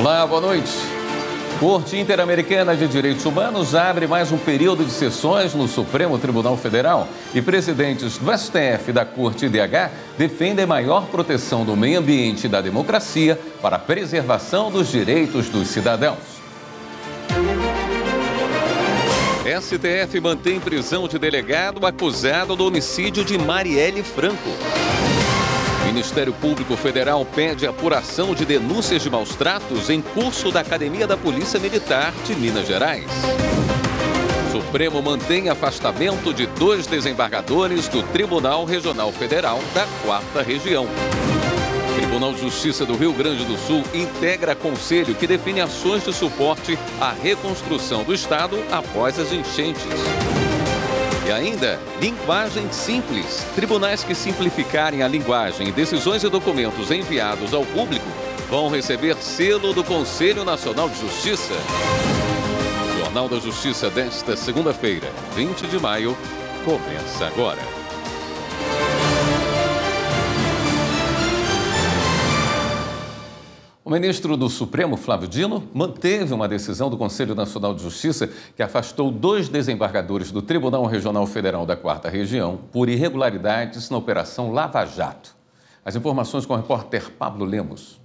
Olá, boa noite. Corte Interamericana de Direitos Humanos abre mais um período de sessões no Supremo Tribunal Federal e presidentes do STF e da Corte IDH defendem maior proteção do meio ambiente e da democracia para a preservação dos direitos dos cidadãos. STF mantém prisão de delegado acusado do homicídio de Marielle Franco. Ministério Público Federal pede apuração de denúncias de maus tratos em curso da Academia da Polícia Militar de Minas Gerais. Supremo mantém afastamento de dois desembargadores do Tribunal Regional Federal da Quarta Região. Tribunal de Justiça do Rio Grande do Sul integra conselho que define ações de suporte à reconstrução do Estado após as enchentes. E ainda, linguagem simples. Tribunais que simplificarem a linguagem decisões e documentos enviados ao público vão receber selo do Conselho Nacional de Justiça. Jornal da Justiça desta segunda-feira, 20 de maio, começa agora. O ministro do Supremo, Flávio Dino, manteve uma decisão do Conselho Nacional de Justiça que afastou dois desembargadores do Tribunal Regional Federal da Quarta Região por irregularidades na Operação Lava Jato. As informações com o repórter Pablo Lemos.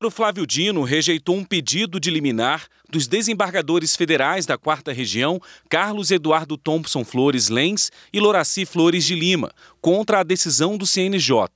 O Flávio Dino rejeitou um pedido de liminar dos desembargadores federais da Quarta Região, Carlos Eduardo Thompson Flores Lens e Loraci Flores de Lima, contra a decisão do CNJ.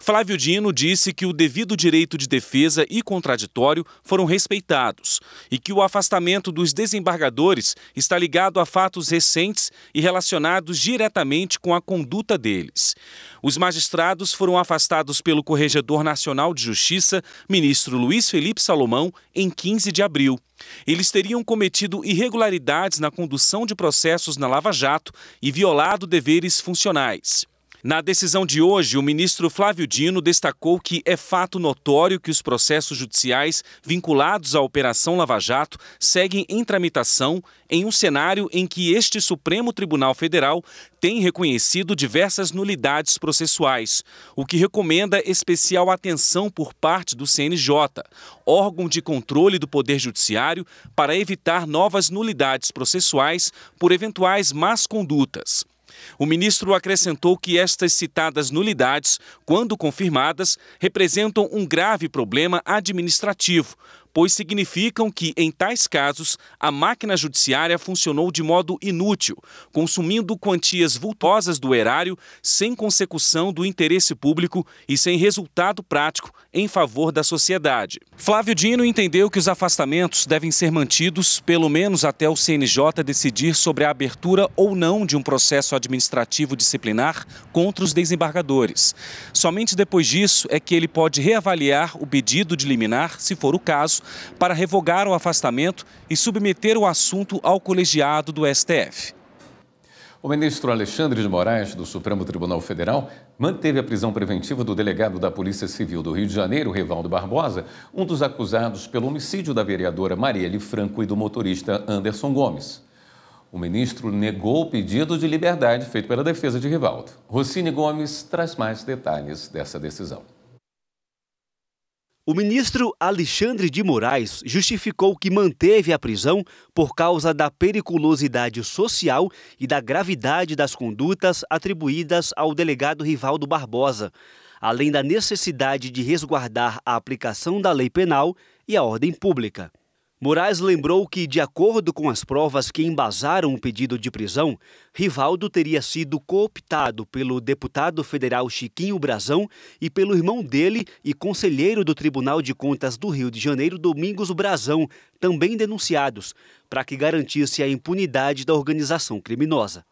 Flávio Dino disse que o devido direito de defesa e contraditório foram respeitados e que o afastamento dos desembargadores está ligado a fatos recentes e relacionados diretamente com a conduta deles. Os magistrados foram afastados pelo Corregedor Nacional de Justiça, ministro Luiz Felipe Salomão, em 15 de abril. Eles teriam cometido irregularidades na condução de processos na Lava Jato e violado deveres funcionais. Na decisão de hoje, o ministro Flávio Dino destacou que é fato notório que os processos judiciais vinculados à Operação Lava Jato seguem em tramitação em um cenário em que este Supremo Tribunal Federal tem reconhecido diversas nulidades processuais, o que recomenda especial atenção por parte do CNJ, órgão de controle do Poder Judiciário, para evitar novas nulidades processuais por eventuais más condutas. O ministro acrescentou que estas citadas nulidades, quando confirmadas, representam um grave problema administrativo, pois significam que, em tais casos, a máquina judiciária funcionou de modo inútil, consumindo quantias vultosas do erário sem consecução do interesse público e sem resultado prático em favor da sociedade. Flávio Dino entendeu que os afastamentos devem ser mantidos pelo menos até o CNJ decidir sobre a abertura ou não de um processo administrativo disciplinar contra os desembargadores. Somente depois disso é que ele pode reavaliar o pedido de liminar, se for o caso, para revogar o afastamento e submeter o assunto ao colegiado do STF. O ministro Alexandre de Moraes, do Supremo Tribunal Federal, manteve a prisão preventiva do delegado da Polícia Civil do Rio de Janeiro, Revaldo Barbosa, um dos acusados pelo homicídio da vereadora Marielle Franco e do motorista Anderson Gomes. O ministro negou o pedido de liberdade feito pela defesa de Rivaldo. Rocine Gomes traz mais detalhes dessa decisão. O ministro Alexandre de Moraes justificou que manteve a prisão por causa da periculosidade social e da gravidade das condutas atribuídas ao delegado Rivaldo Barbosa, além da necessidade de resguardar a aplicação da lei penal e a ordem pública. Moraes lembrou que, de acordo com as provas que embasaram o pedido de prisão, Rivaldo teria sido cooptado pelo deputado federal Chiquinho Brazão e pelo irmão dele e conselheiro do Tribunal de Contas do Rio de Janeiro, Domingos Brazão, também denunciados, para que garantisse a impunidade da organização criminosa.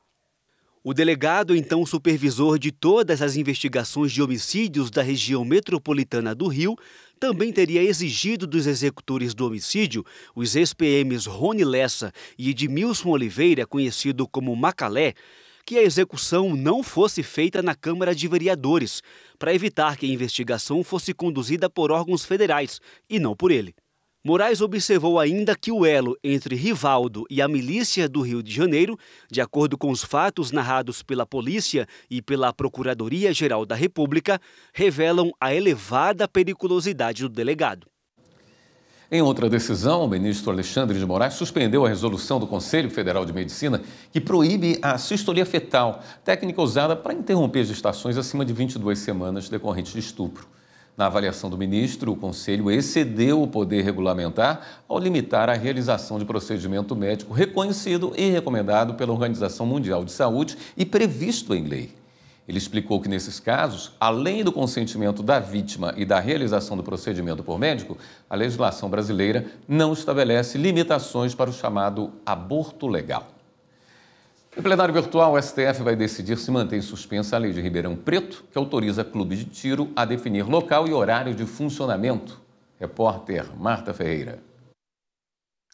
O delegado, então supervisor de todas as investigações de homicídios da região metropolitana do Rio, também teria exigido dos executores do homicídio, os ex-PMs Rony Lessa e Edmilson Oliveira, conhecido como Macalé, que a execução não fosse feita na Câmara de Vereadores, para evitar que a investigação fosse conduzida por órgãos federais e não por ele. Moraes observou ainda que o elo entre Rivaldo e a milícia do Rio de Janeiro, de acordo com os fatos narrados pela polícia e pela Procuradoria-Geral da República, revelam a elevada periculosidade do delegado. Em outra decisão, o ministro Alexandre de Moraes suspendeu a resolução do Conselho Federal de Medicina que proíbe a sistolia fetal, técnica usada para interromper gestações acima de 22 semanas decorrentes de estupro. Na avaliação do ministro, o Conselho excedeu o poder regulamentar ao limitar a realização de procedimento médico reconhecido e recomendado pela Organização Mundial de Saúde e previsto em lei. Ele explicou que, nesses casos, além do consentimento da vítima e da realização do procedimento por médico, a legislação brasileira não estabelece limitações para o chamado aborto legal. Em plenário virtual, o STF vai decidir se mantém suspensa a lei de Ribeirão Preto, que autoriza clubes de tiro a definir local e horário de funcionamento. Repórter Marta Ferreira.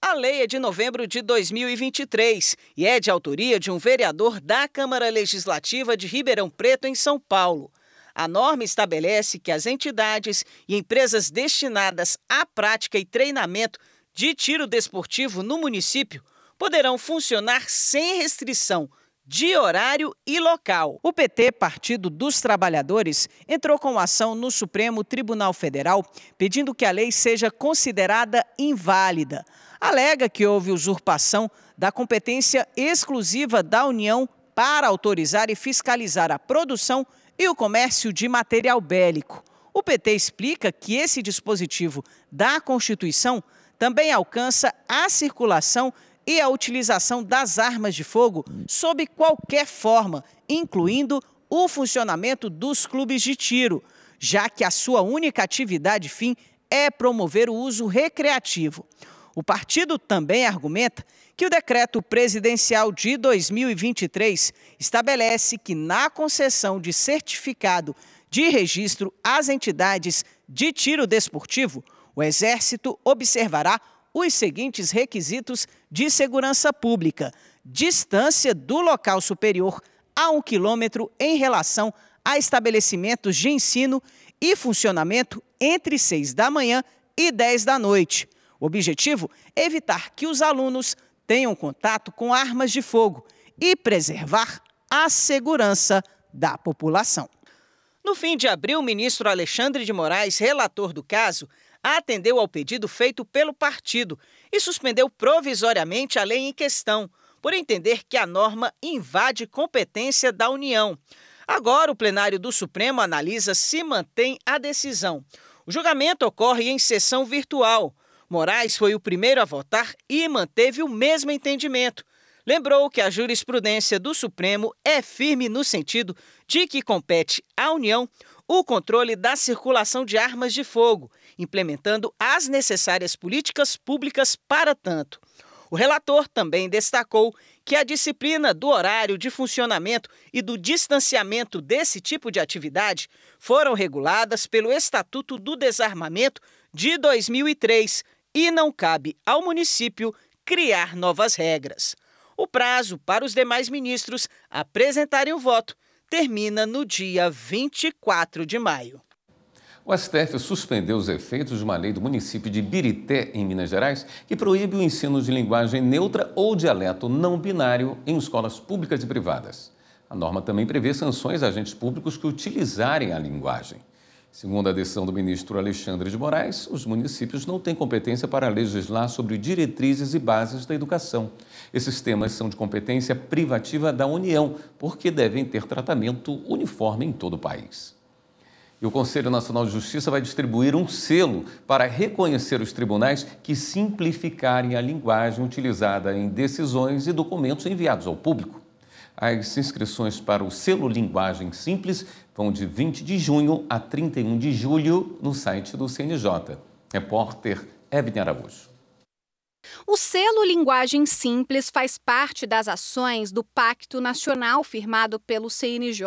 A lei é de novembro de 2023 e é de autoria de um vereador da Câmara Legislativa de Ribeirão Preto, em São Paulo. A norma estabelece que as entidades e empresas destinadas à prática e treinamento de tiro desportivo no município poderão funcionar sem restrição de horário e local. O PT, Partido dos Trabalhadores, entrou com ação no Supremo Tribunal Federal pedindo que a lei seja considerada inválida. Alega que houve usurpação da competência exclusiva da União para autorizar e fiscalizar a produção e o comércio de material bélico. O PT explica que esse dispositivo da Constituição também alcança a circulação e a utilização das armas de fogo sob qualquer forma, incluindo o funcionamento dos clubes de tiro, já que a sua única atividade fim é promover o uso recreativo. O partido também argumenta que o decreto presidencial de 2023 estabelece que, na concessão de certificado de registro às entidades de tiro desportivo, o Exército observará os seguintes requisitos de segurança pública: distância do local superior a um quilômetro em relação a estabelecimentos de ensino e funcionamento entre 6 da manhã e 10 da noite. O objetivo evitar que os alunos tenham contato com armas de fogo e preservar a segurança da população. No fim de abril, o ministro Alexandre de Moraes, relator do caso, atendeu ao pedido feito pelo partido e suspendeu provisoriamente a lei em questão, por entender que a norma invade competência da União. Agora, o plenário do Supremo analisa se mantém a decisão. O julgamento ocorre em sessão virtual. Moraes foi o primeiro a votar e manteve o mesmo entendimento. Lembrou que a jurisprudência do Supremo é firme no sentido de que compete à União o controle da circulação de armas de fogo implementando as necessárias políticas públicas para tanto. O relator também destacou que a disciplina do horário de funcionamento e do distanciamento desse tipo de atividade foram reguladas pelo Estatuto do Desarmamento de 2003 e não cabe ao município criar novas regras. O prazo para os demais ministros apresentarem o voto termina no dia 24 de maio. O STF suspendeu os efeitos de uma lei do município de Birité, em Minas Gerais, que proíbe o ensino de linguagem neutra ou dialeto não binário em escolas públicas e privadas. A norma também prevê sanções a agentes públicos que utilizarem a linguagem. Segundo a decisão do ministro Alexandre de Moraes, os municípios não têm competência para legislar sobre diretrizes e bases da educação. Esses temas são de competência privativa da União, porque devem ter tratamento uniforme em todo o país. E o Conselho Nacional de Justiça vai distribuir um selo para reconhecer os tribunais que simplificarem a linguagem utilizada em decisões e documentos enviados ao público. As inscrições para o selo Linguagem Simples vão de 20 de junho a 31 de julho no site do CNJ. Repórter Evne Araújo. O selo Linguagem Simples faz parte das ações do Pacto Nacional firmado pelo CNJ.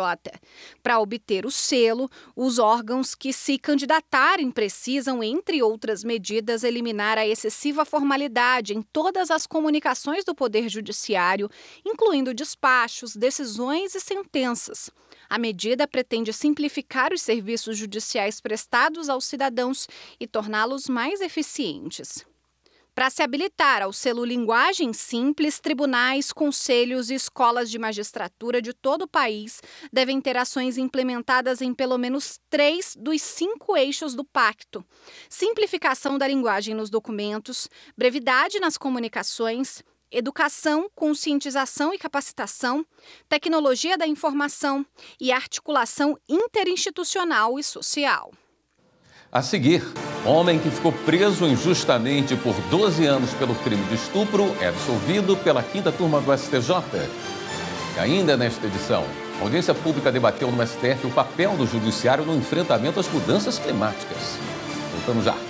Para obter o selo, os órgãos que se candidatarem precisam, entre outras medidas, eliminar a excessiva formalidade em todas as comunicações do Poder Judiciário, incluindo despachos, decisões e sentenças. A medida pretende simplificar os serviços judiciais prestados aos cidadãos e torná-los mais eficientes. Para se habilitar ao selo Linguagem Simples, tribunais, conselhos e escolas de magistratura de todo o país devem ter ações implementadas em pelo menos três dos cinco eixos do pacto: simplificação da linguagem nos documentos, brevidade nas comunicações, educação, conscientização e capacitação, tecnologia da informação e articulação interinstitucional e social. A seguir, homem que ficou preso injustamente por 12 anos pelo crime de estupro é absolvido pela quinta turma do STJ. E ainda nesta edição, a audiência pública debateu no STF o papel do judiciário no enfrentamento às mudanças climáticas. Voltamos já.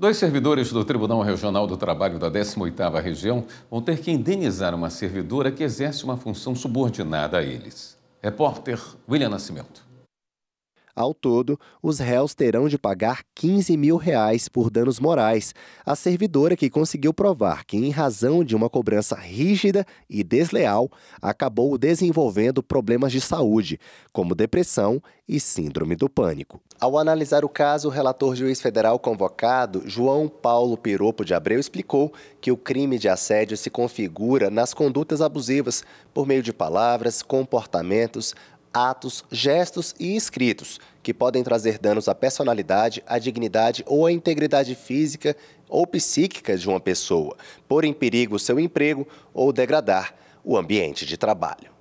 Dois servidores do Tribunal Regional do Trabalho da 18ª Região vão ter que indenizar uma servidora que exerce uma função subordinada a eles. Repórter William Nascimento. Ao todo, os réus terão de pagar 15 mil reais por danos morais à servidora que conseguiu provar que, em razão de uma cobrança rígida e desleal, acabou desenvolvendo problemas de saúde, como depressão e síndrome do pânico. Ao analisar o caso, o relator juiz federal convocado, João Paulo Piropo de Abreu, explicou que o crime de assédio se configura nas condutas abusivas por meio de palavras, comportamentos, atos, gestos e escritos que podem trazer danos à personalidade, à dignidade ou à integridade física ou psíquica de uma pessoa, pôr em perigo seu emprego ou degradar o ambiente de trabalho.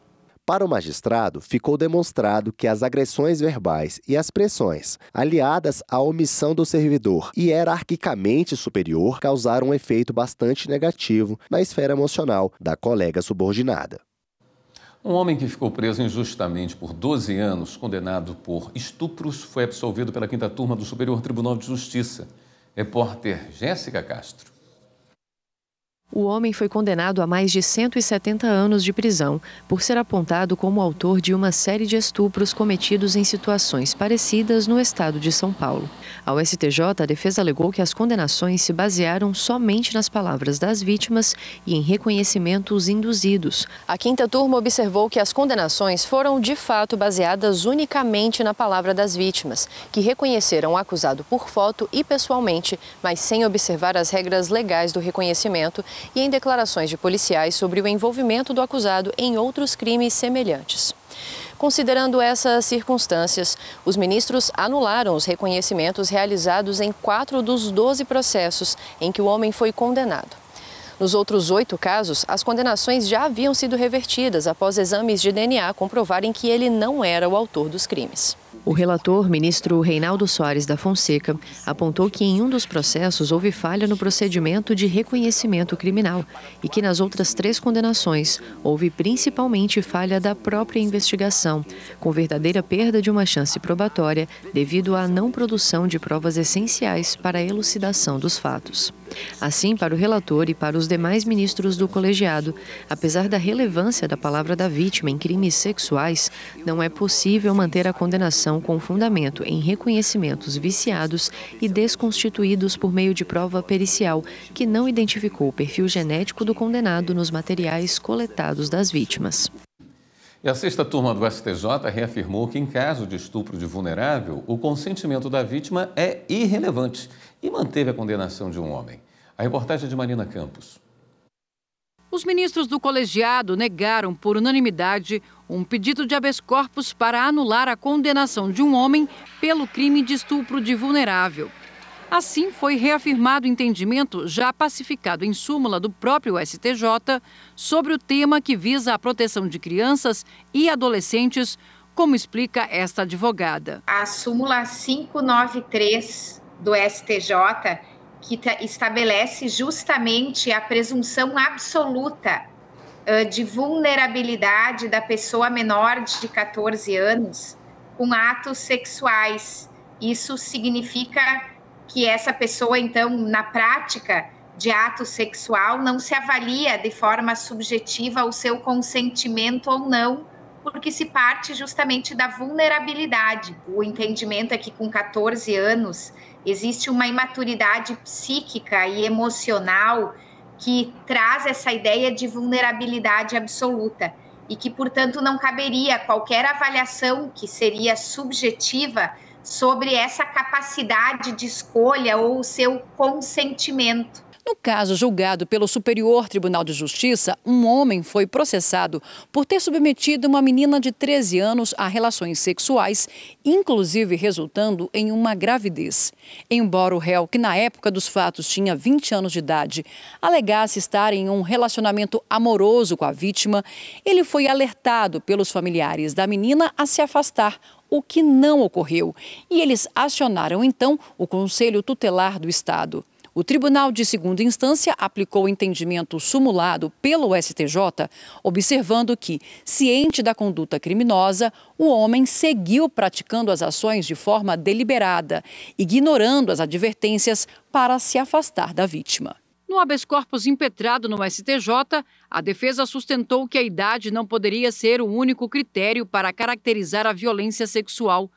Para o magistrado, ficou demonstrado que as agressões verbais e as pressões, aliadas à omissão do servidor hierarquicamente superior, causaram um efeito bastante negativo na esfera emocional da colega subordinada. Um homem que ficou preso injustamente por 12 anos, condenado por estupros, foi absolvido pela quinta turma do Superior Tribunal de Justiça. Repórter Jéssica Castro. O homem foi condenado a mais de 170 anos de prisão por ser apontado como autor de uma série de estupros cometidos em situações parecidas no estado de São Paulo. Ao STJ, a defesa alegou que as condenações se basearam somente nas palavras das vítimas e em reconhecimentos induzidos. A quinta turma observou que as condenações foram de fato baseadas unicamente na palavra das vítimas, que reconheceram o acusado por foto e pessoalmente, mas sem observar as regras legais do reconhecimento e em declarações de policiais sobre o envolvimento do acusado em outros crimes semelhantes. Considerando essas circunstâncias, os ministros anularam os reconhecimentos realizados em quatro dos 12 processos em que o homem foi condenado. Nos outros oito casos, as condenações já haviam sido revertidas após exames de DNA comprovarem que ele não era o autor dos crimes. O relator, ministro Reinaldo Soares da Fonseca, apontou que em um dos processos houve falha no procedimento de reconhecimento criminal e que nas outras três condenações houve principalmente falha da própria investigação, com verdadeira perda de uma chance probatória devido à não produção de provas essenciais para a elucidação dos fatos. Assim, para o relator e para os demais ministros do colegiado, apesar da relevância da palavra da vítima em crimes sexuais, não é possível manter a condenação com fundamento em reconhecimentos viciados e desconstituídos por meio de prova pericial, que não identificou o perfil genético do condenado nos materiais coletados das vítimas. E a sexta turma do STJ reafirmou que, em caso de estupro de vulnerável, o consentimento da vítima é irrelevante e manteve a condenação de um homem. A reportagem é de Marina Campos. Os ministros do colegiado negaram, por unanimidade, um pedido de habeas corpus para anular a condenação de um homem pelo crime de estupro de vulnerável. Assim, foi reafirmado o entendimento já pacificado em súmula do próprio STJ sobre o tema que visa a proteção de crianças e adolescentes, como explica esta advogada. A súmula 593 do STJ, que estabelece justamente a presunção absoluta de vulnerabilidade da pessoa menor de 14 anos com atos sexuais. Isso significa que essa pessoa, então, na prática de ato sexual, não se avalia de forma subjetiva o seu consentimento ou não, porque se parte justamente da vulnerabilidade. O entendimento é que com 14 anos existe uma imaturidade psíquica e emocional que traz essa ideia de vulnerabilidade absoluta e que, portanto, não caberia qualquer avaliação que seria subjetiva sobre essa capacidade de escolha ou o seu consentimento. No caso julgado pelo Superior Tribunal de Justiça, um homem foi processado por ter submetido uma menina de 13 anos a relações sexuais, inclusive resultando em uma gravidez. Embora o réu, que na época dos fatos tinha 20 anos de idade, alegasse estar em um relacionamento amoroso com a vítima, ele foi alertado pelos familiares da menina a se afastar o que não ocorreu. E eles acionaram então o Conselho Tutelar do Estado. O Tribunal de Segunda Instância aplicou o entendimento sumulado pelo STJ, observando que, ciente da conduta criminosa, o homem seguiu praticando as ações de forma deliberada, ignorando as advertências para se afastar da vítima. No habeas corpus impetrado no STJ, a defesa sustentou que a idade não poderia ser o único critério para caracterizar a violência sexual,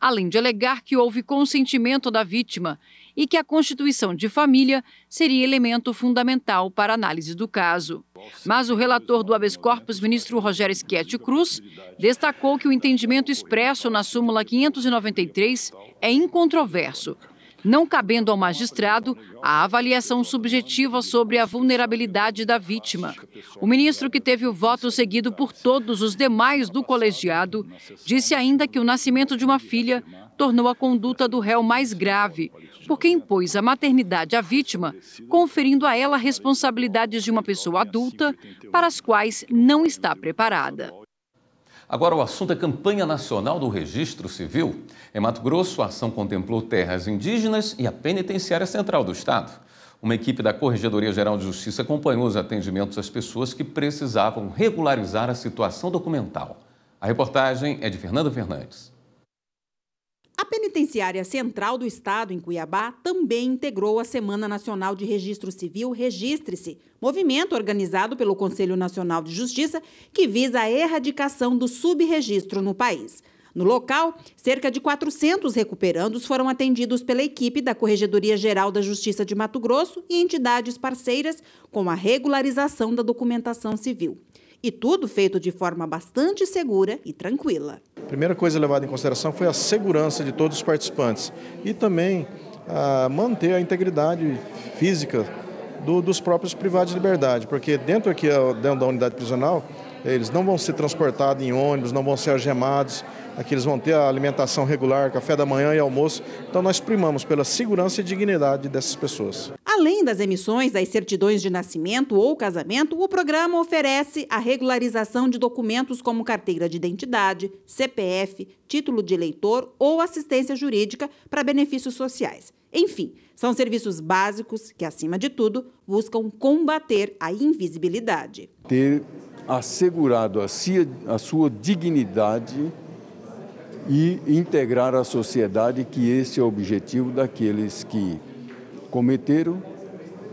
além de alegar que houve consentimento da vítima e que a constituição de família seria elemento fundamental para análise do caso. Mas o relator do habeas corpus, ministro Rogério Schietti Cruz, destacou que o entendimento expresso na súmula 593 é incontroverso, não cabendo ao magistrado a avaliação subjetiva sobre a vulnerabilidade da vítima. O ministro, que teve o voto seguido por todos os demais do colegiado, disse ainda que o nascimento de uma filha tornou a conduta do réu mais grave, porque impôs a maternidade à vítima, conferindo a ela responsabilidades de uma pessoa adulta para as quais não está preparada. Agora o assunto é campanha nacional do registro civil. Em Mato Grosso, a ação contemplou terras indígenas e a penitenciária central do estado. Uma equipe da Corregedoria Geral de Justiça acompanhou os atendimentos às pessoas que precisavam regularizar a situação documental. A reportagem é de Fernanda Fernandes. A Penitenciária Central do Estado, em Cuiabá, também integrou a Semana Nacional de Registro Civil Registre-se, movimento organizado pelo Conselho Nacional de Justiça que visa a erradicação do subregistro no país. No local, cerca de 400 recuperandos foram atendidos pela equipe da Corregedoria Geral da Justiça de Mato Grosso e entidades parceiras com a regularização da documentação civil. E tudo feito de forma bastante segura e tranquila. A primeira coisa levada em consideração foi a segurança de todos os participantes e também a manter a integridade física do, dos próprios privados de liberdade, porque dentro aqui dentro da unidade prisional eles não vão ser transportados em ônibus, não vão ser algemados, Aqui eles vão ter a alimentação regular, café da manhã e almoço. Então nós primamos pela segurança e dignidade dessas pessoas. Além das emissões das certidões de nascimento ou casamento, o programa oferece a regularização de documentos como carteira de identidade, CPF, título de eleitor ou assistência jurídica para benefícios sociais. Enfim, são serviços básicos que, acima de tudo, buscam combater a invisibilidade. Ter assegurado a sua dignidade e integrar à sociedade que esse é o objetivo daqueles que cometeram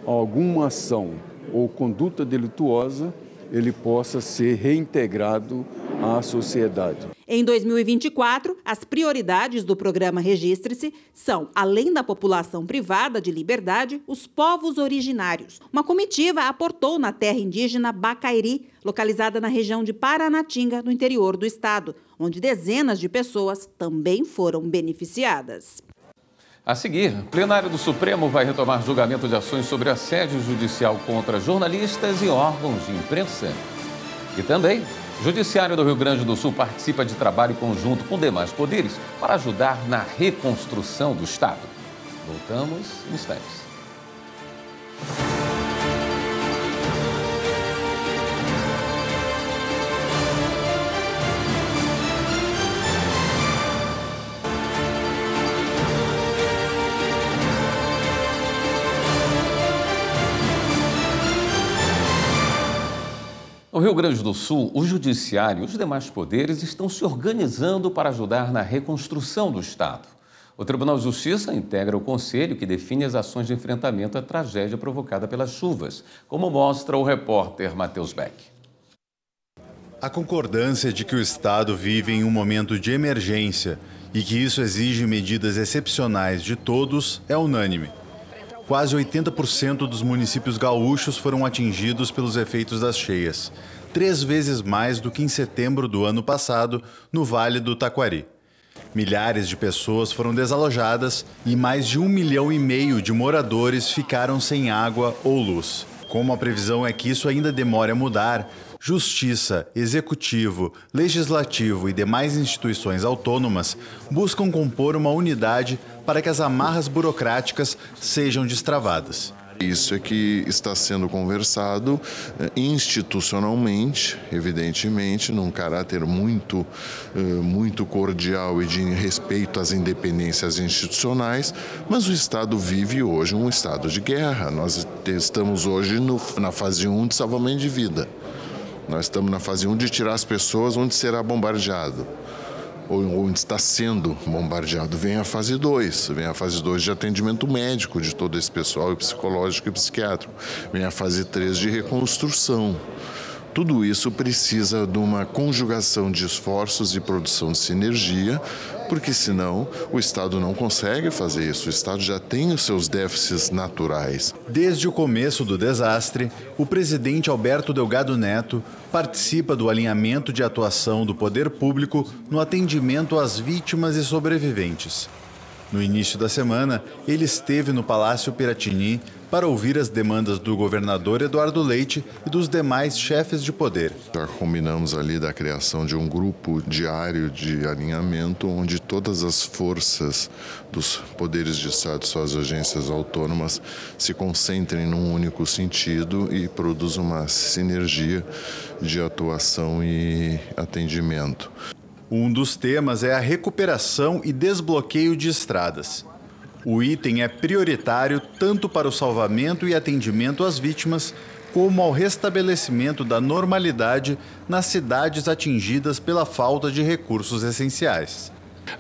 alguma ação ou conduta delituosa, ele possa ser reintegrado à sociedade. Em 2024, as prioridades do programa Registre-se são, além da população privada de liberdade, os povos originários. Uma comitiva aportou na terra indígena Bacairi, localizada na região de Paranatinga, no interior do estado onde dezenas de pessoas também foram beneficiadas. A seguir, plenário do Supremo vai retomar julgamento de ações sobre assédio judicial contra jornalistas e órgãos de imprensa. E também, o Judiciário do Rio Grande do Sul participa de trabalho conjunto com demais poderes para ajudar na reconstrução do Estado. Voltamos em instantes. Rio Grande do Sul, o Judiciário e os demais poderes estão se organizando para ajudar na reconstrução do Estado. O Tribunal de Justiça integra o conselho que define as ações de enfrentamento à tragédia provocada pelas chuvas, como mostra o repórter Matheus Beck. A concordância de que o Estado vive em um momento de emergência e que isso exige medidas excepcionais de todos é unânime quase 80% dos municípios gaúchos foram atingidos pelos efeitos das cheias, três vezes mais do que em setembro do ano passado, no Vale do Taquari. Milhares de pessoas foram desalojadas e mais de um milhão e meio de moradores ficaram sem água ou luz. Como a previsão é que isso ainda demore a mudar, Justiça, Executivo, Legislativo e demais instituições autônomas buscam compor uma unidade para que as amarras burocráticas sejam destravadas. Isso é que está sendo conversado eh, institucionalmente, evidentemente, num caráter muito, eh, muito cordial e de respeito às independências institucionais, mas o Estado vive hoje um estado de guerra. Nós estamos hoje no, na fase 1 de salvamento de vida. Nós estamos na fase 1 de tirar as pessoas onde será bombardeado ou onde está sendo bombardeado. Vem a fase 2, vem a fase 2 de atendimento médico de todo esse pessoal, psicológico e psiquiátrico. Vem a fase 3 de reconstrução. Tudo isso precisa de uma conjugação de esforços e produção de sinergia porque senão o Estado não consegue fazer isso. O Estado já tem os seus déficits naturais. Desde o começo do desastre, o presidente Alberto Delgado Neto participa do alinhamento de atuação do poder público no atendimento às vítimas e sobreviventes. No início da semana, ele esteve no Palácio Piratini para ouvir as demandas do governador Eduardo Leite e dos demais chefes de poder. Já combinamos ali da criação de um grupo diário de alinhamento, onde todas as forças dos poderes de Estado e suas agências autônomas se concentrem num único sentido e produzam uma sinergia de atuação e atendimento. Um dos temas é a recuperação e desbloqueio de estradas. O item é prioritário tanto para o salvamento e atendimento às vítimas, como ao restabelecimento da normalidade nas cidades atingidas pela falta de recursos essenciais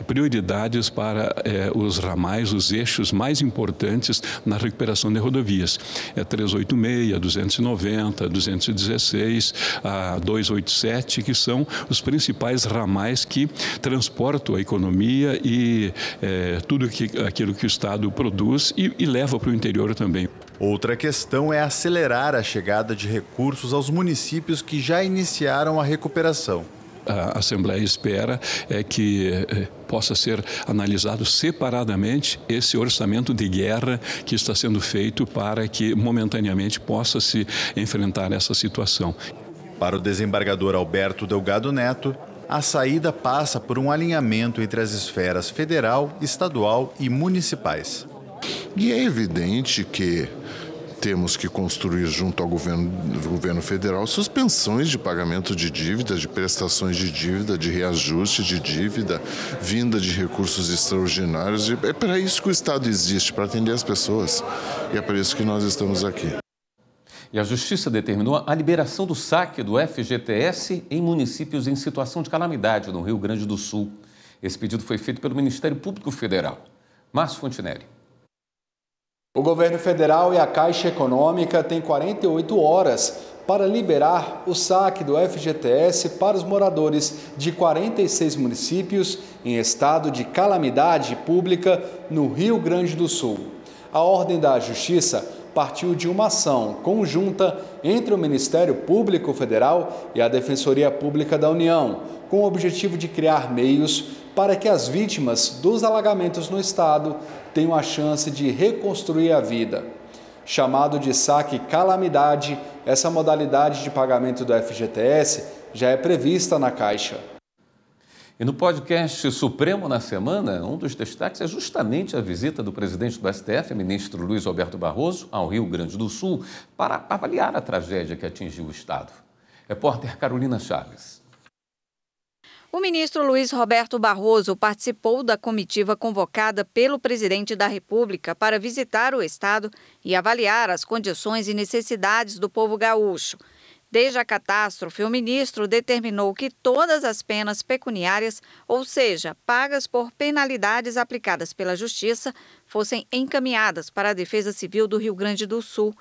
prioridades para eh, os ramais, os eixos mais importantes na recuperação de rodovias. É 386, 290, 216, a 287, que são os principais ramais que transportam a economia e eh, tudo que, aquilo que o Estado produz e, e leva para o interior também. Outra questão é acelerar a chegada de recursos aos municípios que já iniciaram a recuperação a Assembleia espera é que é, possa ser analisado separadamente esse orçamento de guerra que está sendo feito para que momentaneamente possa se enfrentar essa situação. Para o desembargador Alberto Delgado Neto, a saída passa por um alinhamento entre as esferas federal, estadual e municipais. E é evidente que temos que construir junto ao governo, governo federal suspensões de pagamento de dívida, de prestações de dívida, de reajuste de dívida, vinda de recursos extraordinários. É para isso que o Estado existe, para atender as pessoas. E é para isso que nós estamos aqui. E a Justiça determinou a liberação do saque do FGTS em municípios em situação de calamidade no Rio Grande do Sul. Esse pedido foi feito pelo Ministério Público Federal. Márcio Fontinelli. O governo federal e a Caixa Econômica têm 48 horas para liberar o saque do FGTS para os moradores de 46 municípios em estado de calamidade pública no Rio Grande do Sul. A ordem da Justiça partiu de uma ação conjunta entre o Ministério Público Federal e a Defensoria Pública da União, com o objetivo de criar meios para que as vítimas dos alagamentos no estado tem uma chance de reconstruir a vida. Chamado de saque calamidade, essa modalidade de pagamento do FGTS já é prevista na Caixa. E no podcast Supremo na Semana, um dos destaques é justamente a visita do presidente do STF, ministro Luiz Alberto Barroso, ao Rio Grande do Sul, para avaliar a tragédia que atingiu o Estado. Repórter Carolina Chaves. O ministro Luiz Roberto Barroso participou da comitiva convocada pelo presidente da República para visitar o Estado e avaliar as condições e necessidades do povo gaúcho. Desde a catástrofe, o ministro determinou que todas as penas pecuniárias, ou seja, pagas por penalidades aplicadas pela Justiça, fossem encaminhadas para a Defesa Civil do Rio Grande do Sul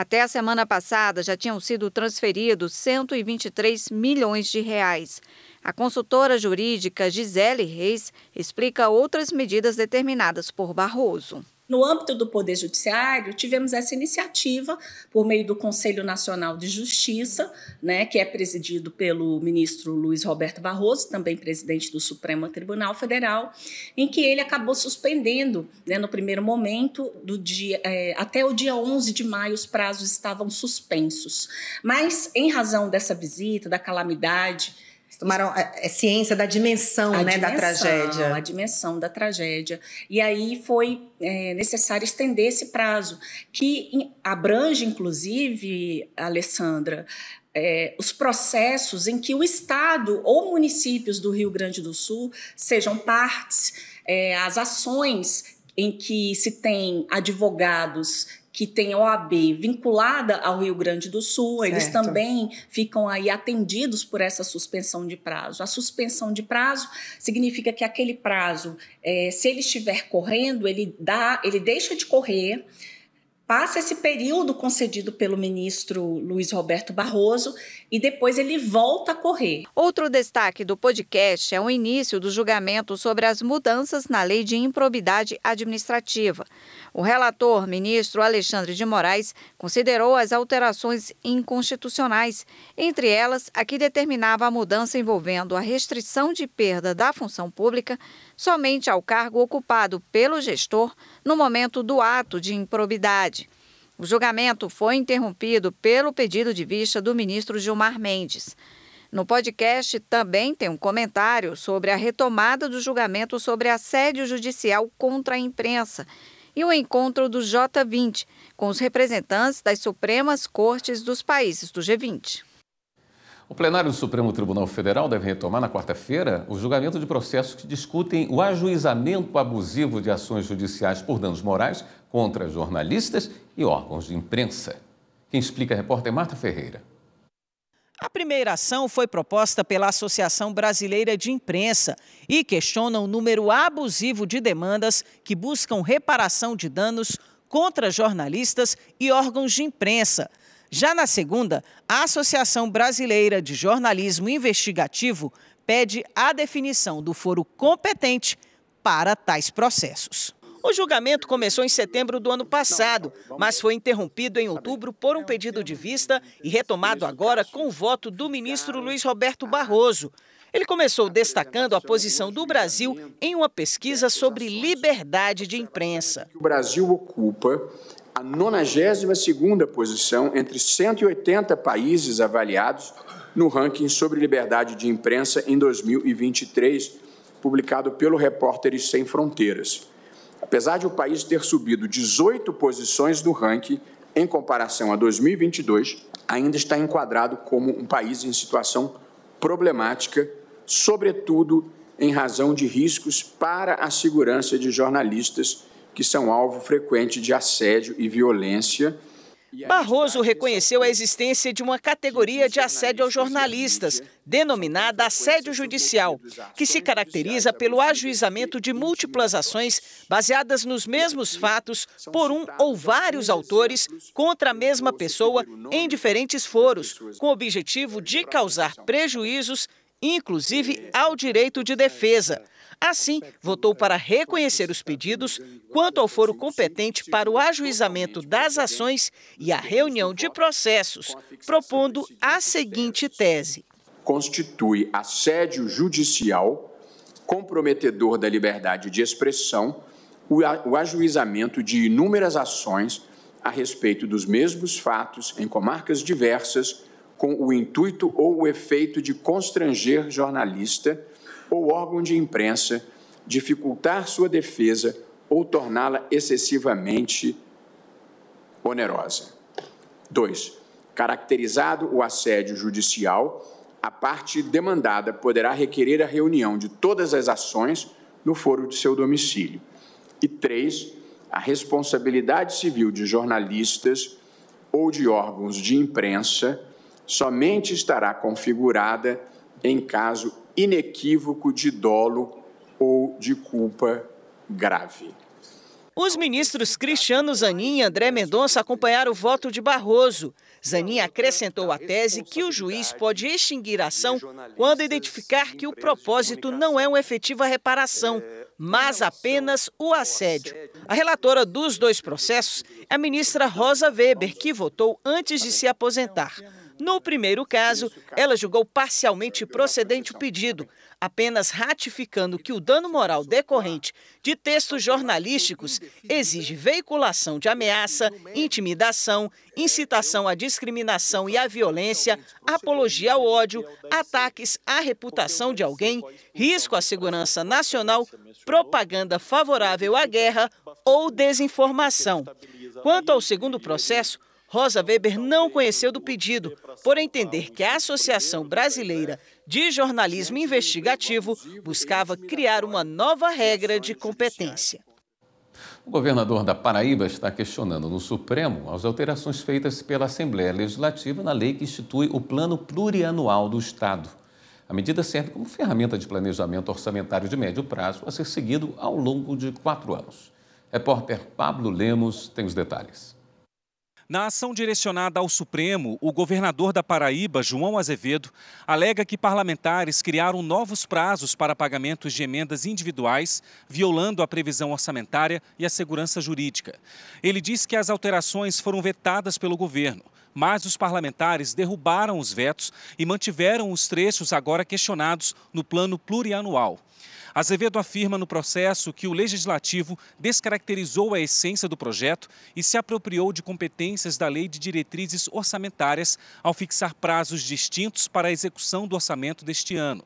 até a semana passada já tinham sido transferidos 123 milhões de reais. A consultora jurídica Gisele Reis explica outras medidas determinadas por Barroso. No âmbito do Poder Judiciário, tivemos essa iniciativa por meio do Conselho Nacional de Justiça, né, que é presidido pelo ministro Luiz Roberto Barroso, também presidente do Supremo Tribunal Federal, em que ele acabou suspendendo, né, no primeiro momento, do dia, é, até o dia 11 de maio, os prazos estavam suspensos. Mas, em razão dessa visita, da calamidade, tomaram é, é ciência da dimensão, a né, dimensão, da tragédia. A dimensão da tragédia. E aí foi é, necessário estender esse prazo, que abrange, inclusive, Alessandra, é, os processos em que o Estado ou municípios do Rio Grande do Sul sejam partes, é, as ações em que se tem advogados que tem OAB vinculada ao Rio Grande do Sul, certo. eles também ficam aí atendidos por essa suspensão de prazo. A suspensão de prazo significa que aquele prazo, é, se ele estiver correndo, ele dá, ele deixa de correr. Passa esse período concedido pelo ministro Luiz Roberto Barroso e depois ele volta a correr. Outro destaque do podcast é o início do julgamento sobre as mudanças na lei de improbidade administrativa. O relator, ministro Alexandre de Moraes, considerou as alterações inconstitucionais, entre elas a que determinava a mudança envolvendo a restrição de perda da função pública somente ao cargo ocupado pelo gestor no momento do ato de improbidade. O julgamento foi interrompido pelo pedido de vista do ministro Gilmar Mendes. No podcast também tem um comentário sobre a retomada do julgamento sobre assédio judicial contra a imprensa, e o encontro do J20, com os representantes das Supremas Cortes dos países do G20. O plenário do Supremo Tribunal Federal deve retomar na quarta-feira o julgamento de processos que discutem o ajuizamento abusivo de ações judiciais por danos morais contra jornalistas e órgãos de imprensa. Quem explica a repórter Marta Ferreira. A primeira ação foi proposta pela Associação Brasileira de Imprensa e questiona o número abusivo de demandas que buscam reparação de danos contra jornalistas e órgãos de imprensa. Já na segunda, a Associação Brasileira de Jornalismo Investigativo pede a definição do foro competente para tais processos. O julgamento começou em setembro do ano passado, mas foi interrompido em outubro por um é pedido de vista e retomado agora com o voto do ministro Luiz Roberto Barroso. Ele começou destacando a posição do Brasil em uma pesquisa sobre liberdade de imprensa. O Brasil ocupa a 92 posição entre 180 países avaliados no ranking sobre liberdade de imprensa em 2023, publicado pelo Repórteres Sem Fronteiras. Apesar de o país ter subido 18 posições no ranking em comparação a 2022, ainda está enquadrado como um país em situação problemática, sobretudo em razão de riscos para a segurança de jornalistas que são alvo frequente de assédio e violência Barroso tá reconheceu a existência de uma categoria de assédio aos jornalistas, denominada assédio judicial, que se caracteriza pelo ajuizamento de múltiplas ações baseadas nos mesmos fatos por um ou vários autores contra a mesma pessoa em diferentes foros, com o objetivo de causar prejuízos, inclusive é ao direito de defesa. Assim, votou para reconhecer os pedidos quanto ao foro competente para o ajuizamento das ações e a reunião de processos, propondo a seguinte tese: Constitui assédio judicial comprometedor da liberdade de expressão o ajuizamento de inúmeras ações a respeito dos mesmos fatos em comarcas diversas, com o intuito ou o efeito de constranger jornalista ou órgão de imprensa, dificultar sua defesa ou torná-la excessivamente onerosa. 2. Caracterizado o assédio judicial, a parte demandada poderá requerer a reunião de todas as ações no foro de seu domicílio. E 3. A responsabilidade civil de jornalistas ou de órgãos de imprensa somente estará configurada em caso inequívoco de dolo ou de culpa grave. Os ministros Cristiano Zanin e André Mendonça acompanharam o voto de Barroso. Zanin acrescentou a tese que o juiz pode extinguir a ação quando identificar que o propósito não é uma efetiva reparação, mas apenas o assédio. A relatora dos dois processos é a ministra Rosa Weber, que votou antes de se aposentar. No primeiro caso, ela julgou parcialmente procedente o pedido, apenas ratificando que o dano moral decorrente de textos jornalísticos exige veiculação de ameaça, intimidação, incitação à discriminação e à violência, apologia ao ódio, ataques à reputação de alguém, risco à segurança nacional, propaganda favorável à guerra ou desinformação. Quanto ao segundo processo, Rosa Weber não conheceu do pedido, por entender que a Associação Brasileira de Jornalismo Investigativo buscava criar uma nova regra de competência. O governador da Paraíba está questionando no Supremo as alterações feitas pela Assembleia Legislativa na lei que institui o Plano Plurianual do Estado. A medida serve como ferramenta de planejamento orçamentário de médio prazo a ser seguido ao longo de quatro anos. Repórter Pablo Lemos tem os detalhes. Na ação direcionada ao Supremo, o governador da Paraíba, João Azevedo, alega que parlamentares criaram novos prazos para pagamentos de emendas individuais, violando a previsão orçamentária e a segurança jurídica. Ele diz que as alterações foram vetadas pelo governo, mas os parlamentares derrubaram os vetos e mantiveram os trechos agora questionados no plano plurianual. Azevedo afirma no processo que o legislativo descaracterizou a essência do projeto e se apropriou de competências da Lei de Diretrizes Orçamentárias ao fixar prazos distintos para a execução do orçamento deste ano.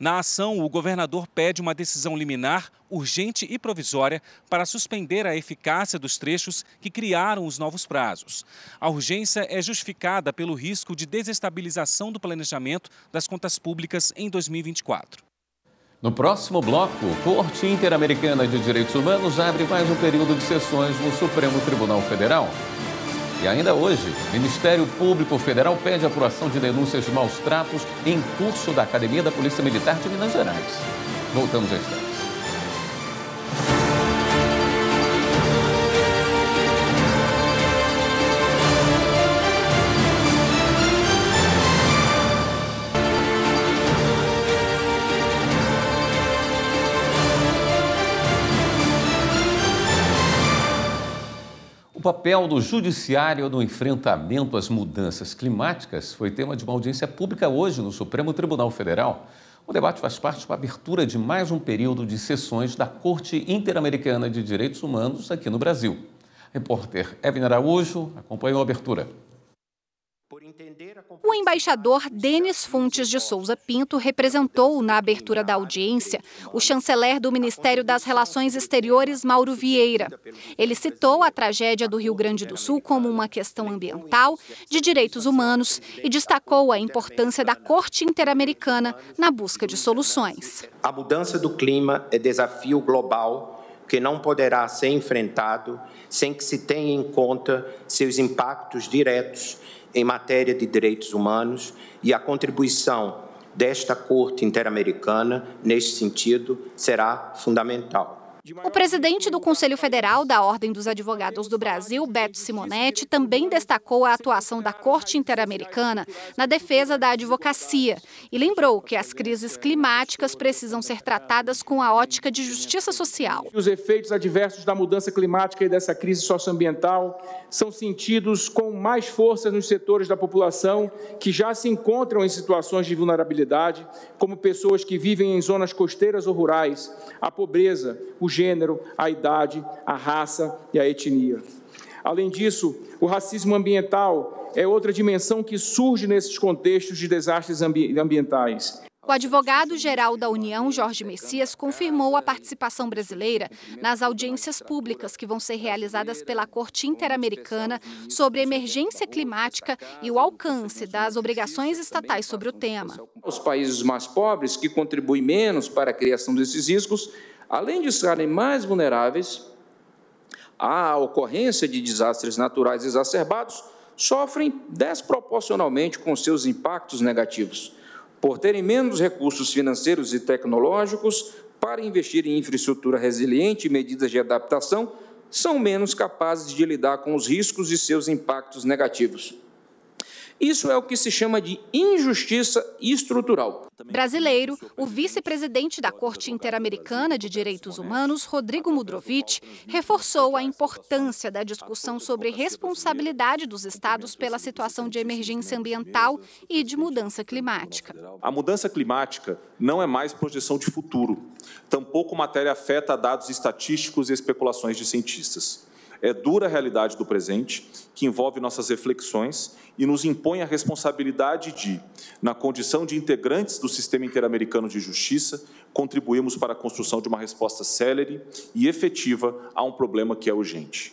Na ação, o governador pede uma decisão liminar, urgente e provisória para suspender a eficácia dos trechos que criaram os novos prazos. A urgência é justificada pelo risco de desestabilização do planejamento das contas públicas em 2024. No próximo bloco, Corte Interamericana de Direitos Humanos abre mais um período de sessões no Supremo Tribunal Federal. E ainda hoje, Ministério Público Federal pede apuração de denúncias de maus tratos em curso da Academia da Polícia Militar de Minas Gerais. Voltamos a instantes. papel do judiciário no enfrentamento às mudanças climáticas foi tema de uma audiência pública hoje no Supremo Tribunal Federal. O debate faz parte da abertura de mais um período de sessões da Corte Interamericana de Direitos Humanos aqui no Brasil. Repórter Evan Araújo acompanhou a abertura. O embaixador Denis Fontes de Souza Pinto representou, então, na abertura da audiência, o chanceler do Ministério das Relações Exteriores, Mauro Vieira. Ele citou a tragédia do Rio Grande do Sul como uma questão ambiental, de direitos humanos e destacou a importância da Corte Interamericana na busca de soluções. A mudança do clima é desafio global que não poderá ser enfrentado sem que se tenha em conta seus impactos diretos em matéria de direitos humanos e a contribuição desta Corte Interamericana, neste sentido, será fundamental. O presidente do Conselho Federal da Ordem dos Advogados do Brasil, Beto Simonetti, também destacou a atuação da Corte Interamericana na defesa da advocacia e lembrou que as crises climáticas precisam ser tratadas com a ótica de justiça social. Os efeitos adversos da mudança climática e dessa crise socioambiental são sentidos com mais força nos setores da população que já se encontram em situações de vulnerabilidade, como pessoas que vivem em zonas costeiras ou rurais, a pobreza, os gênero, a idade, a raça e a etnia. Além disso, o racismo ambiental é outra dimensão que surge nesses contextos de desastres ambi ambientais. O advogado-geral da União, Jorge Messias, confirmou a participação brasileira nas audiências públicas que vão ser realizadas pela Corte Interamericana sobre emergência climática e o alcance das obrigações estatais sobre o tema. Os países mais pobres, que contribuem menos para a criação desses riscos, Além de estarem mais vulneráveis à ocorrência de desastres naturais exacerbados, sofrem desproporcionalmente com seus impactos negativos, por terem menos recursos financeiros e tecnológicos para investir em infraestrutura resiliente e medidas de adaptação, são menos capazes de lidar com os riscos e seus impactos negativos. Isso é o que se chama de injustiça estrutural. Brasileiro, o vice-presidente da Corte Interamericana de Direitos Humanos, Rodrigo Mudrovich, reforçou a importância da discussão sobre responsabilidade dos estados pela situação de emergência ambiental e de mudança climática. A mudança climática não é mais projeção de futuro, tampouco matéria afeta dados estatísticos e especulações de cientistas é dura realidade do presente, que envolve nossas reflexões e nos impõe a responsabilidade de, na condição de integrantes do sistema interamericano de justiça, contribuirmos para a construção de uma resposta célere e efetiva a um problema que é urgente.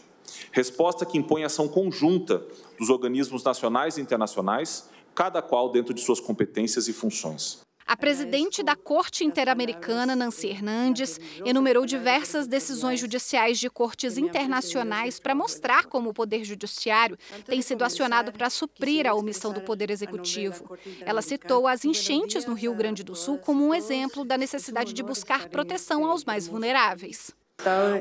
Resposta que impõe ação conjunta dos organismos nacionais e internacionais, cada qual dentro de suas competências e funções. A presidente da Corte Interamericana, Nancy Hernandes, enumerou diversas decisões judiciais de cortes internacionais para mostrar como o Poder Judiciário tem sido acionado para suprir a omissão do Poder Executivo. Ela citou as enchentes no Rio Grande do Sul como um exemplo da necessidade de buscar proteção aos mais vulneráveis.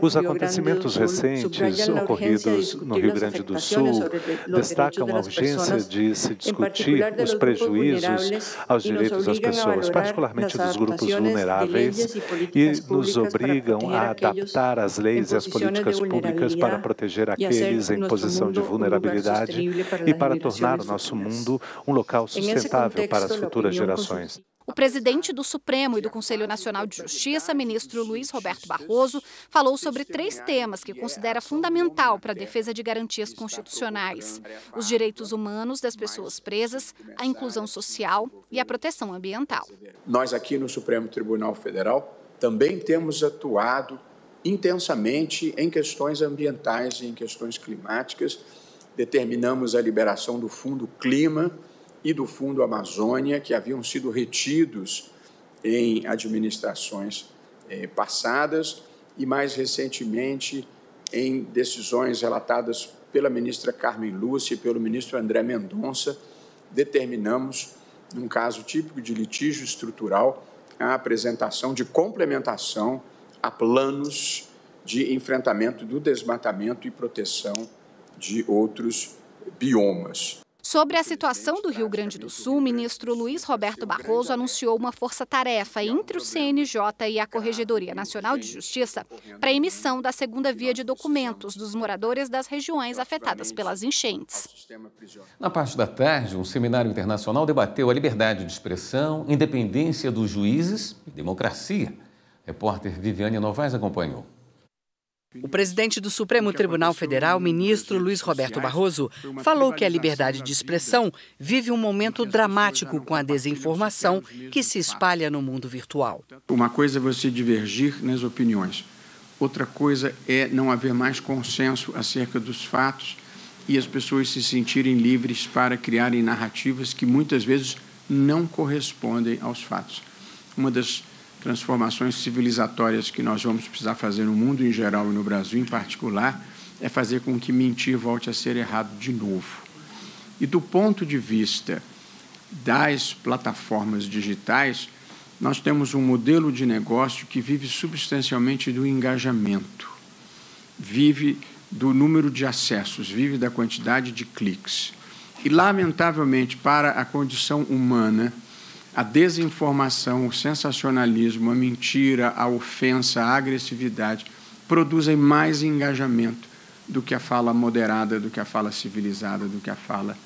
Os acontecimentos recentes ocorridos no Rio Grande do Sul destacam a urgência de se discutir os prejuízos aos direitos das pessoas, particularmente dos grupos vulneráveis, e nos obrigam a adaptar as leis e as políticas públicas para proteger aqueles em posição de vulnerabilidade e para tornar o nosso mundo um local sustentável para as futuras gerações. O presidente do Supremo e do Conselho Nacional de Justiça, ministro Luiz Roberto Barroso, falou sobre três temas que considera fundamental para a defesa de garantias constitucionais: os direitos humanos das pessoas presas, a inclusão social e a proteção ambiental. Nós aqui no Supremo Tribunal Federal também temos atuado intensamente em questões ambientais e em questões climáticas. Determinamos a liberação do Fundo Clima, e do Fundo Amazônia, que haviam sido retidos em administrações eh, passadas e, mais recentemente, em decisões relatadas pela ministra Carmen Lúcia e pelo ministro André Mendonça, determinamos, num caso típico de litígio estrutural, a apresentação de complementação a planos de enfrentamento do desmatamento e proteção de outros biomas. Sobre a situação do Rio Grande do Sul, ministro Luiz Roberto Barroso anunciou uma força-tarefa entre o CNJ e a tá Corregedoria Nacional de Justiça para a emissão da segunda via de documentos dos moradores das regiões afetadas pelas enchentes. Na parte da tarde, um seminário internacional debateu a liberdade de expressão, independência dos juízes e democracia. Repórter Viviane Novaes acompanhou. O presidente do Supremo Tribunal Federal, ministro Luiz Roberto Barroso, falou que a liberdade de expressão vive um momento dramático com a desinformação que se espalha no mundo virtual. Uma coisa é você divergir nas opiniões, outra coisa é não haver mais consenso acerca dos fatos e as pessoas se sentirem livres para criarem narrativas que muitas vezes não correspondem aos fatos. Uma das transformações civilizatórias que nós vamos precisar fazer no mundo em geral e no Brasil em particular, é fazer com que mentir volte a ser errado de novo. E do ponto de vista das plataformas digitais, nós temos um modelo de negócio que vive substancialmente do engajamento, vive do número de acessos, vive da quantidade de cliques. E, lamentavelmente, para a condição humana, a desinformação, o sensacionalismo, a mentira, a ofensa, a agressividade produzem mais engajamento do que a fala moderada, do que a fala civilizada, do que a fala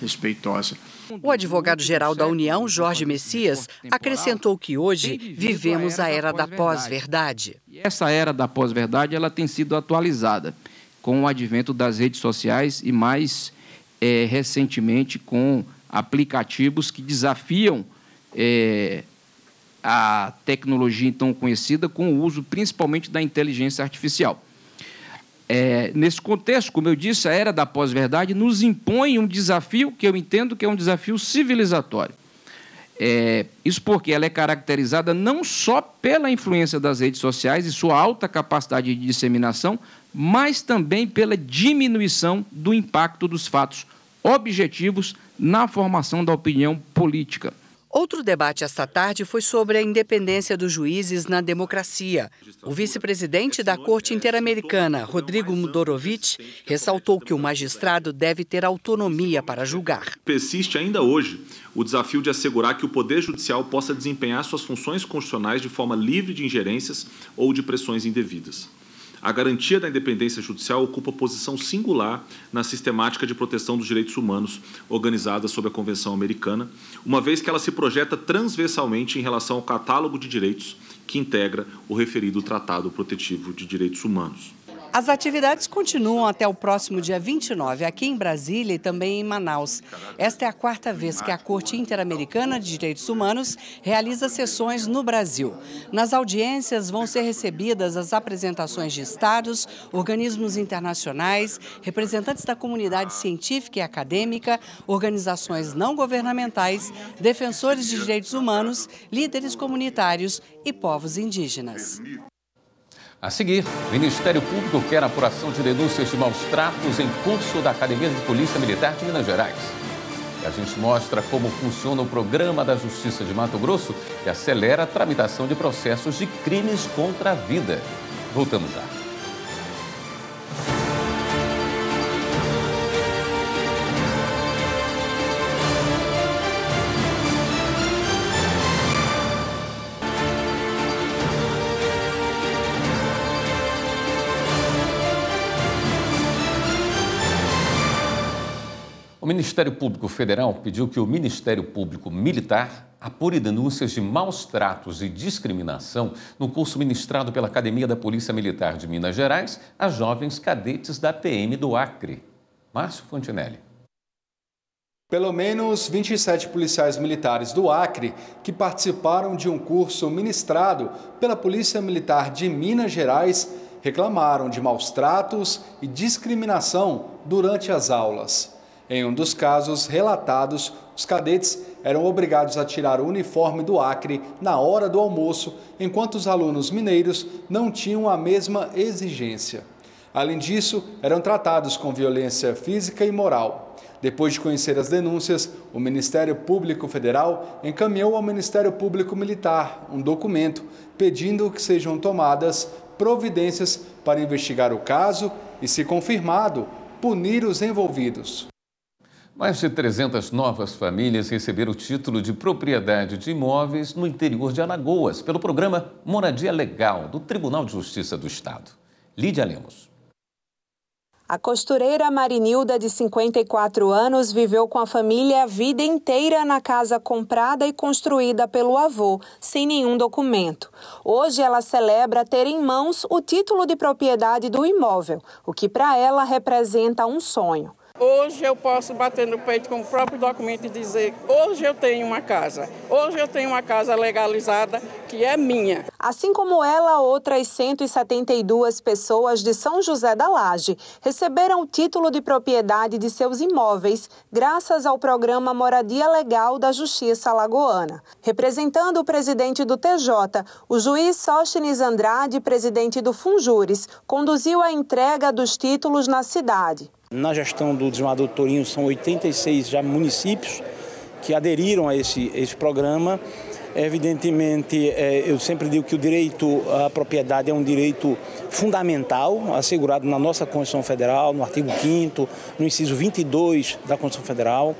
respeitosa. O advogado-geral da União, Jorge Messias, acrescentou que hoje vivemos a era da pós-verdade. Essa era da pós-verdade ela tem sido atualizada com o advento das redes sociais e mais é, recentemente com aplicativos que desafiam é, a tecnologia então conhecida com o uso principalmente da inteligência artificial. É, nesse contexto, como eu disse, a era da pós-verdade nos impõe um desafio que eu entendo que é um desafio civilizatório. É, isso porque ela é caracterizada não só pela influência das redes sociais e sua alta capacidade de disseminação, mas também pela diminuição do impacto dos fatos objetivos na formação da opinião política. Outro debate esta tarde foi sobre a independência dos juízes na democracia. O vice-presidente da Corte Interamericana, Rodrigo Mudorovic, ressaltou que o magistrado deve ter autonomia para julgar. Persiste ainda hoje o desafio de assegurar que o Poder Judicial possa desempenhar suas funções constitucionais de forma livre de ingerências ou de pressões indevidas. A garantia da independência judicial ocupa posição singular na sistemática de proteção dos direitos humanos organizada sob a Convenção Americana, uma vez que ela se projeta transversalmente em relação ao catálogo de direitos que integra o referido Tratado Protetivo de Direitos Humanos. As atividades continuam até o próximo dia 29, aqui em Brasília e também em Manaus. Esta é a quarta vez que a Corte Interamericana de Direitos Humanos realiza sessões no Brasil. Nas audiências vão ser recebidas as apresentações de estados, organismos internacionais, representantes da comunidade científica e acadêmica, organizações não governamentais, defensores de direitos humanos, líderes comunitários e povos indígenas. A seguir, o Ministério Público quer apuração de denúncias de maus tratos em curso da Academia de Polícia Militar de Minas Gerais. E a gente mostra como funciona o programa da Justiça de Mato Grosso, que acelera a tramitação de processos de crimes contra a vida. Voltamos já. Ministério Público Federal pediu que o Ministério Público Militar apure denúncias de maus tratos e discriminação no curso ministrado pela Academia da Polícia Militar de Minas Gerais a jovens cadetes da PM do Acre. Márcio Fontinelli. Pelo menos 27 policiais militares do Acre que participaram de um curso ministrado pela Polícia Militar de Minas Gerais reclamaram de maus tratos e discriminação durante as aulas. Em um dos casos relatados, os cadetes eram obrigados a tirar o uniforme do Acre na hora do almoço, enquanto os alunos mineiros não tinham a mesma exigência. Além disso, eram tratados com violência física e moral. Depois de conhecer as denúncias, o Ministério Público Federal encaminhou ao Ministério Público Militar um documento pedindo que sejam tomadas providências para investigar o caso e, se confirmado, punir os envolvidos. Mais de 300 novas famílias receberam o título de propriedade de imóveis no interior de Alagoas pelo programa Moradia Legal do Tribunal de Justiça do Estado. Lídia Lemos. A costureira Marinilda, de 54 anos, viveu com a família a vida inteira na casa comprada e construída pelo avô, sem nenhum documento. Hoje ela celebra ter em mãos o título de propriedade do imóvel, o que para ela representa um sonho. Hoje eu posso bater no peito com o próprio documento e dizer: hoje eu tenho uma casa, hoje eu tenho uma casa legalizada que é minha. Assim como ela, outras 172 pessoas de São José da Laje receberam o título de propriedade de seus imóveis, graças ao programa Moradia Legal da Justiça Lagoana. Representando o presidente do TJ, o juiz Sóstenes Andrade, presidente do Funjures, conduziu a entrega dos títulos na cidade. Na gestão do desmador Torinho, são 86 já municípios que aderiram a esse, esse programa. Evidentemente, é, eu sempre digo que o direito à propriedade é um direito fundamental, assegurado na nossa Constituição Federal, no artigo 5, no inciso 22 da Constituição Federal.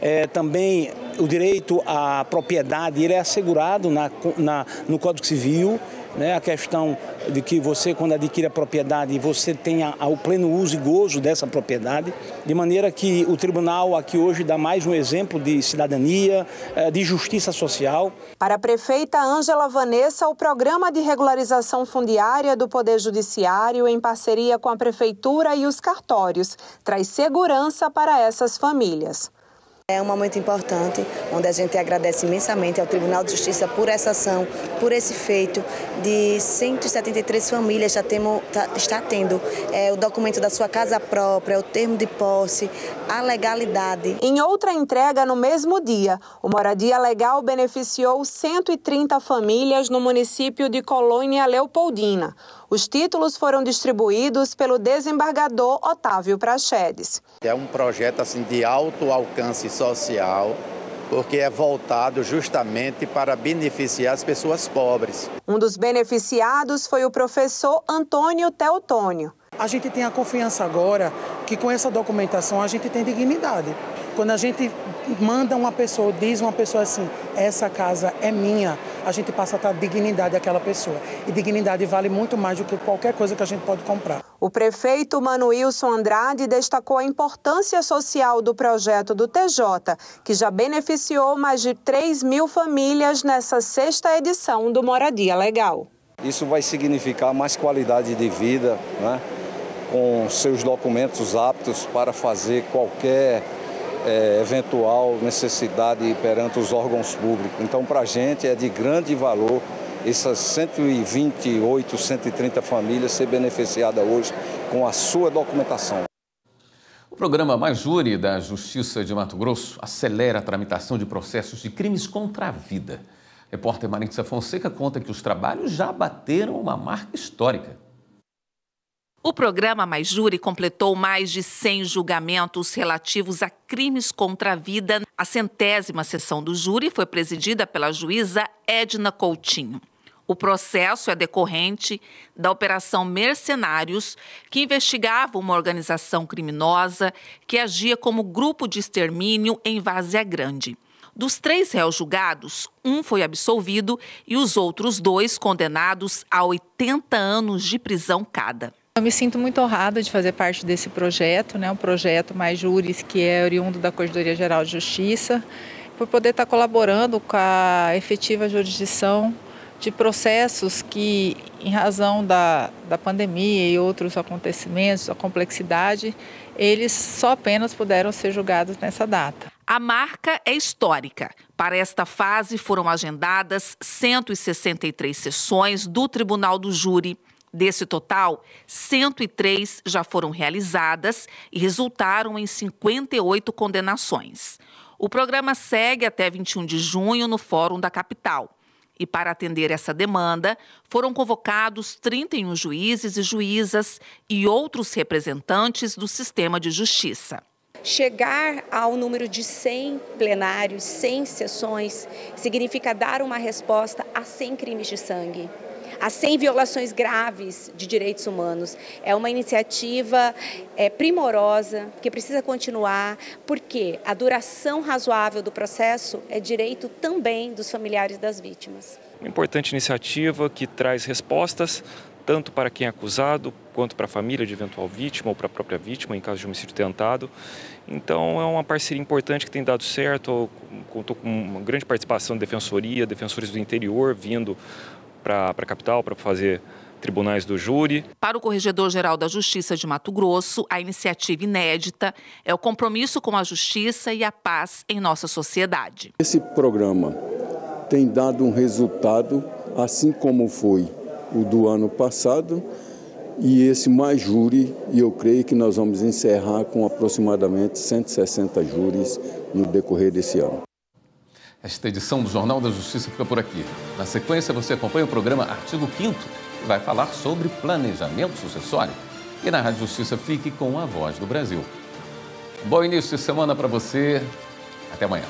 É, também o direito à propriedade ele é assegurado na, na no Código Civil né, a questão de que você, quando adquire a propriedade, você tenha o pleno uso e gozo dessa propriedade, de maneira que o tribunal aqui hoje dá mais um exemplo de cidadania, eh, de justiça social. Para a prefeita Ângela Vanessa, o programa de regularização fundiária do Poder Judiciário, em parceria com a prefeitura e os cartórios, traz segurança para essas famílias. É uma muito importante, onde a gente agradece imensamente ao Tribunal de Justiça por essa ação, por esse feito. De 173 famílias já temo, tá, está tendo é, o documento da sua casa própria, o termo de posse, a legalidade. Em outra entrega no mesmo dia, o Moradia Legal beneficiou 130 famílias no município de Colônia Leopoldina. Os títulos foram distribuídos pelo desembargador Otávio Prachedes. É um projeto assim de alto alcance social, porque é voltado justamente para beneficiar as pessoas pobres. Um dos beneficiados foi o professor Antônio Teutônio. A gente tem a confiança agora que com essa documentação a gente tem dignidade. Quando a gente manda uma pessoa, diz uma pessoa assim, essa casa é minha, a gente passa a dar dignidade àquela pessoa. E dignidade vale muito mais do que qualquer coisa que a gente pode comprar. O prefeito Manuilson Andrade destacou a importância social do projeto do TJ, que já beneficiou mais de 3 mil famílias nessa sexta edição do Moradia Legal. Isso vai significar mais qualidade de vida, né? com seus documentos aptos para fazer qualquer é, eventual necessidade perante os órgãos públicos. Então, para a gente é de grande valor essas 128, 130 famílias ser beneficiadas hoje com a sua documentação. O programa Mais Júri da Justiça de Mato Grosso acelera a tramitação de processos de crimes contra a vida. repórter Maritza Fonseca conta que os trabalhos já bateram uma marca histórica. O programa Mais Júri completou mais de 100 julgamentos relativos a crimes contra a vida. A centésima sessão do júri foi presidida pela juíza Edna Coutinho. O processo é decorrente da Operação Mercenários, que investigava uma organização criminosa que agia como grupo de extermínio em Vazia Grande. Dos três réus julgados, um foi absolvido e os outros dois condenados a 80 anos de prisão cada. Eu me sinto muito honrada de fazer parte desse projeto, né, um projeto Mais Júris, que é oriundo da Corredoria Geral de Justiça, por poder estar colaborando com a efetiva jurisdição de processos que, em razão da, da pandemia e outros acontecimentos, a complexidade, eles só apenas puderam ser julgados nessa data. A marca é histórica. Para esta fase foram agendadas 163 sessões do Tribunal do Júri. Desse total, 103 já foram realizadas e resultaram em 58 condenações. O programa segue até 21 de junho no Fórum da Capital. E para atender essa demanda, foram convocados 31 juízes e juízas e outros representantes do sistema de justiça. Chegar ao número de 100 plenários, 100 sessões, significa dar uma resposta a 100 crimes de sangue a 100 violações graves de direitos humanos. É uma iniciativa é, primorosa, que precisa continuar, porque a duração razoável do processo é direito também dos familiares das vítimas. Uma importante iniciativa que traz respostas tanto para quem é acusado quanto para a família de eventual vítima ou para a própria vítima em caso de homicídio tentado. Então é uma parceria importante que tem dado certo, contou com uma grande participação da defensoria, defensores do interior vindo para a capital para fazer tribunais do júri. Para o Corregedor-Geral da Justiça de Mato Grosso, a iniciativa inédita é o compromisso com a justiça e a paz em nossa sociedade. Esse programa tem dado um resultado, assim como foi o do ano passado, e esse mais júri, e eu creio que nós vamos encerrar com aproximadamente 160 júris no decorrer desse ano. Esta edição do Jornal da Justiça fica por aqui. Na sequência, você acompanha o programa Artigo 5 que vai falar sobre planejamento sucessório. E na Rádio Justiça fique com a voz do Brasil. Bom início de semana para você. Até amanhã.